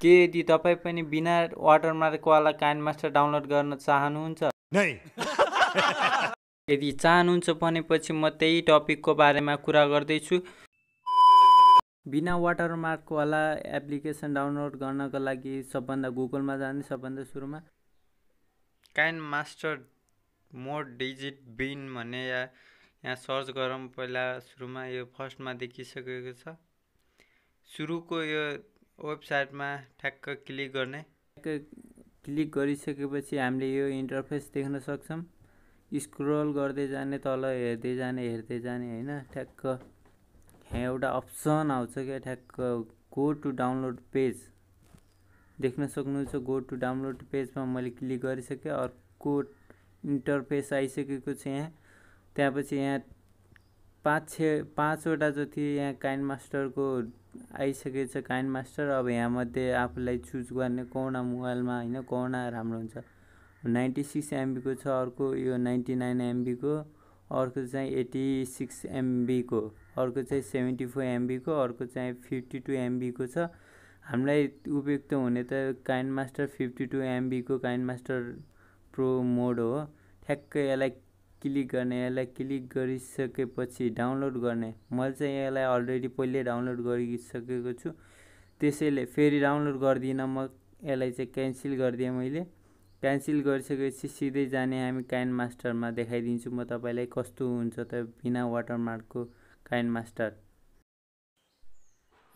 के यदि तपाईँ पनि बिना वाला काइन मास्टर डाउनलोड गर्न चाहनुहुन्छ नै यदि चाहनुहुन्छ भनेपछि म त्यही टपिकको बारेमा कुरा गर्दैछु बिना वाटर वाला एप्लिकेसन डाउनलोड गर्नको लागि सबभन्दा गुगलमा जाने सबभन्दा सुरुमा काइन मास्टर मोर डिजिट बिन भन्ने या यहाँ सर्च गरौँ पहिला सुरुमा यो फर्स्टमा देखिसकेको छ सुरुको यो वेबसाइटमा ठ्याक्क क्लिक गर्ने ठ्याक्क क्लिक गरिसकेपछि हामीले यो इन्टरफेस देख्न सक्छौँ स्क्रोल गर्दै जाने तल हेर्दै जाने हेर्दै जाने होइन ठ्याक्क यहाँ एउटा अप्सन आउँछ क्या ठ्याक्क गो टु डाउनलोड पेज देख्न सक्नुहुन्छ गो टु डाउनलोड पेजमा मैले क्लिक गरिसकेँ अर्को इन्टरफेस आइसकेको छ यहाँ त्यहाँपछि यहाँ पाँच छ पाँचवटा जति यहाँ काइन मास्टरको आइसकेछ काइन मास्टर अब यहाँमध्ये आफूलाई चुज गर्ने कोना मोबाइलमा होइन कोना राम्रो हुन्छ नाइन्टी सिक्स एमबीको छ अर्को यो नाइन्टी नाइन एमबीको अर्को चाहिँ एट्टी सिक्स एमबीको अर्को चाहिँ सेभेन्टी फोर एमबीको अर्को चाहिँ फिफ्टी टू एमबीको छ हामीलाई उपयुक्त हुने त काइन मास्टर फिफ्टी टू एमबीको काइन मास्टर प्रो मोड हो ठ्याक्कै यसलाई क्लिक गर्ने यसलाई क्लिक गरिसकेपछि डाउनलोड गर्ने मैले चाहिँ यसलाई अलरेडी पहिल्यै डाउनलोड गरिसकेको छु त्यसैले फेरि डाउनलोड गरिदिन म यसलाई चाहिँ क्यान्सल गरिदिएँ मैले क्यान्सल गरिसकेपछि सिधै जाने हामी काइन मास्टरमा देखाइदिन्छु म तपाईँलाई कस्तो हुन्छ त बिना वाटरमार्कको काइन मास्टर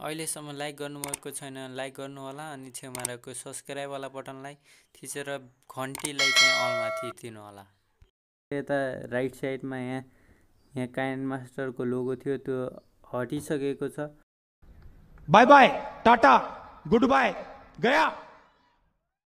अहिलेसम्म लाइक गर्नुभएको छैन लाइक गर्नुहोला अनि छेमाराको सब्सक्राइबवाला बटनलाई थिचेर घन्टीलाई चाहिँ अलमा होला यता राइट साइडमा यहाँ यहाँ कायन मास्टरको लोगो थियो त्यो हटिसकेको छ bye bye tata good bye गया